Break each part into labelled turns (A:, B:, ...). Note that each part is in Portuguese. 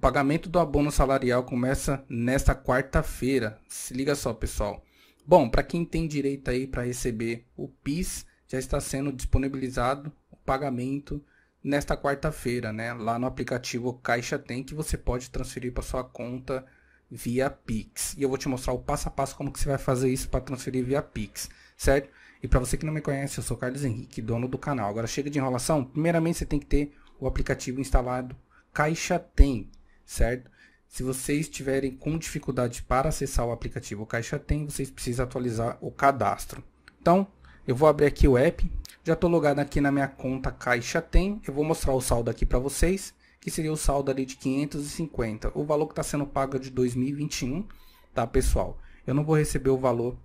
A: pagamento do abono salarial começa nesta quarta-feira. Se liga só, pessoal. Bom, para quem tem direito aí para receber o PIS, já está sendo disponibilizado o pagamento nesta quarta-feira, né? Lá no aplicativo Caixa Tem que você pode transferir para sua conta via Pix. E eu vou te mostrar o passo a passo como que você vai fazer isso para transferir via Pix, certo? E para você que não me conhece, eu sou Carlos Henrique, dono do canal. Agora chega de enrolação. Primeiramente você tem que ter o aplicativo instalado Caixa Tem certo? Se vocês tiverem com dificuldade para acessar o aplicativo Caixa Tem, vocês precisam atualizar o cadastro. Então, eu vou abrir aqui o app. Já estou logado aqui na minha conta Caixa Tem. Eu vou mostrar o saldo aqui para vocês, que seria o saldo ali de 550. O valor que está sendo pago é de 2021, tá, pessoal? Eu não vou receber o valor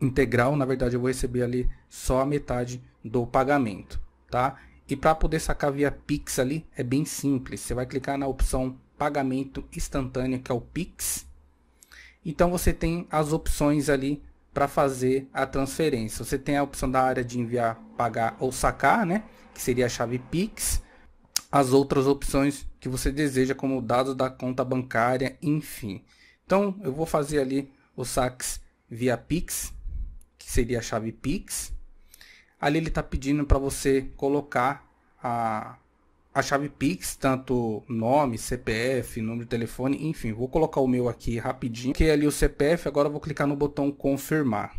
A: integral, na verdade eu vou receber ali só a metade do pagamento, tá? E para poder sacar via Pix ali é bem simples. Você vai clicar na opção pagamento instantâneo, que é o Pix. Então você tem as opções ali para fazer a transferência. Você tem a opção da área de enviar, pagar ou sacar, né? Que seria a chave Pix. As outras opções que você deseja, como dados da conta bancária, enfim. Então eu vou fazer ali os saques via Pix, que seria a chave Pix. Ali ele está pedindo para você colocar a, a chave Pix, tanto nome, CPF, número de telefone, enfim, vou colocar o meu aqui rapidinho, que é ali o CPF, agora vou clicar no botão confirmar.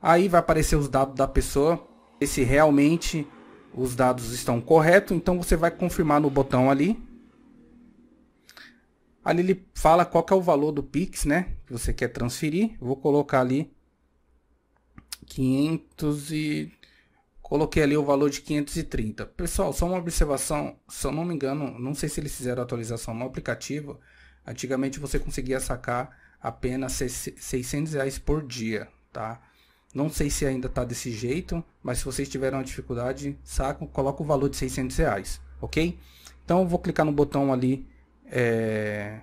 A: Aí vai aparecer os dados da pessoa, e se realmente os dados estão corretos, então você vai confirmar no botão ali. Ali ele fala qual é o valor do Pix, né, que você quer transferir. Vou colocar ali 500 e Coloquei ali o valor de 530. Pessoal, só uma observação, se eu não me engano, não sei se eles fizeram atualização no aplicativo. Antigamente você conseguia sacar apenas 600 reais por dia, tá? Não sei se ainda tá desse jeito, mas se vocês tiverem uma dificuldade, saca, coloca o valor de 600 reais, ok? Então eu vou clicar no botão ali é,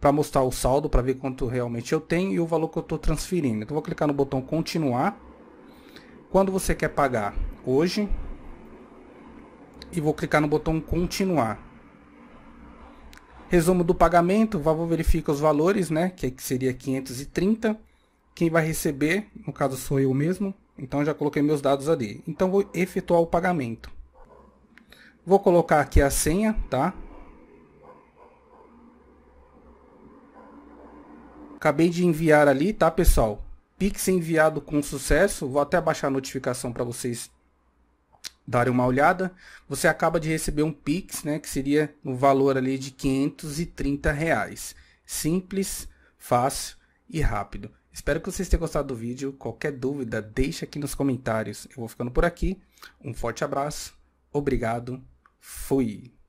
A: para mostrar o saldo, para ver quanto realmente eu tenho e o valor que eu estou transferindo. Então eu vou clicar no botão continuar quando você quer pagar? Hoje. E vou clicar no botão continuar. Resumo do pagamento, o verifica os valores, né? Que seria 530. Quem vai receber, no caso sou eu mesmo. Então já coloquei meus dados ali. Então vou efetuar o pagamento. Vou colocar aqui a senha, tá? Acabei de enviar ali, tá pessoal? Pix enviado com sucesso. Vou até baixar a notificação para vocês darem uma olhada. Você acaba de receber um Pix, né, que seria no valor ali de 530 reais. Simples, fácil e rápido. Espero que vocês tenham gostado do vídeo. Qualquer dúvida, deixa aqui nos comentários. Eu vou ficando por aqui. Um forte abraço. Obrigado. Fui.